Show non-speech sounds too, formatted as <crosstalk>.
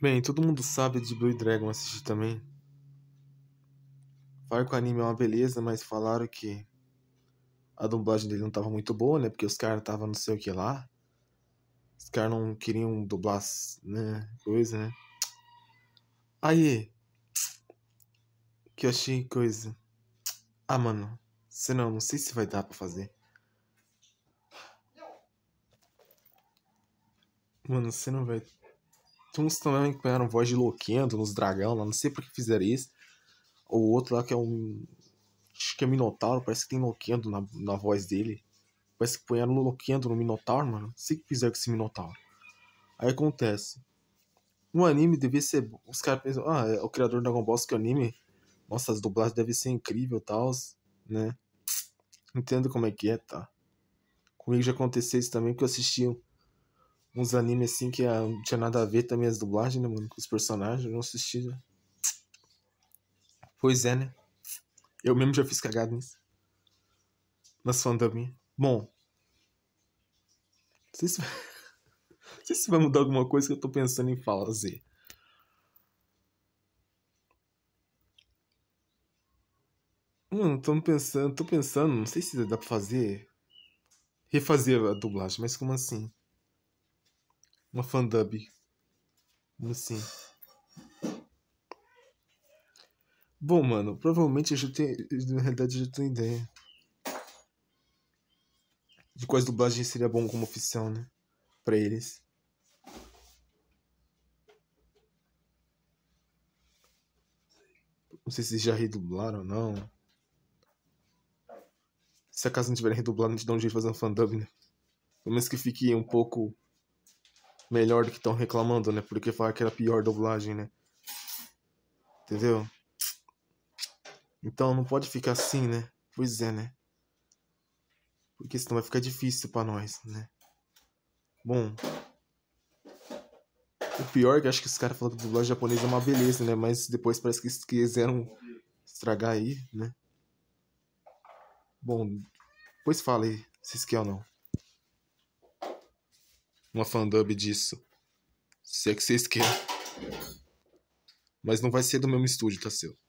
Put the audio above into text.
Bem, todo mundo sabe de Blue Dragon assistir também. Falaram que o anime é uma beleza, mas falaram que a dublagem dele não tava muito boa, né? Porque os caras tava não sei o que lá. Os caras não queriam dublar, né? Coisa, né? Aí. Que eu achei coisa. Ah, mano. Senão, não sei se vai dar pra fazer. Mano, você não vai uns também que pegaram voz de Loquendo nos dragão, lá, não sei por que fizeram isso. O outro lá que é um. Acho que é Minotauro, parece que tem Loquendo na, na voz dele. Parece que no Loquendo no Minotauro, mano. Não sei o que fizeram com esse Minotauro. Aí acontece. No anime devia ser. Os caras pensam, ah, é o criador do Dragon Ball que é anime. Nossa, as dublagens devem ser incrível e tal, né? Entendo como é que é, tá? Comigo já aconteceu isso também, porque eu assisti uns animes assim que ah, não tinha nada a ver também as dublagens, né, mano? Com os personagens, eu não assisti. Né? Pois é, né? Eu mesmo já fiz cagado nisso. Nas fandaminhas. Bom. Não sei, se... <laughs> não sei se vai mudar alguma coisa que eu tô pensando em fazer. Mano, tô pensando, tô pensando, não sei se dá pra fazer. Refazer a dublagem, mas como assim? Uma fandub. Assim. Bom, mano, provavelmente eu já tenho. Na realidade, eu já tenho ideia. De quais dublagens seria bom como oficial, né? Pra eles. Não sei se já redublaram ou não. Se acaso não tiverem redublado, a gente dá um jeito de fazer um fandub, né? Pelo menos que fique um pouco melhor do que estão reclamando, né? Porque falar que era pior dublagem, né? Entendeu? Então não pode ficar assim, né? Pois é, né? Porque senão vai ficar difícil para nós, né? Bom. O pior é que acho que os caras falam que dublagem japonesa é uma beleza, né? Mas depois parece que eles quiseram estragar aí, né? Bom, pois fala aí, se esquece ou não uma fandub disso. Se é que vocês querem. Mas não vai ser do mesmo estúdio, tá seu.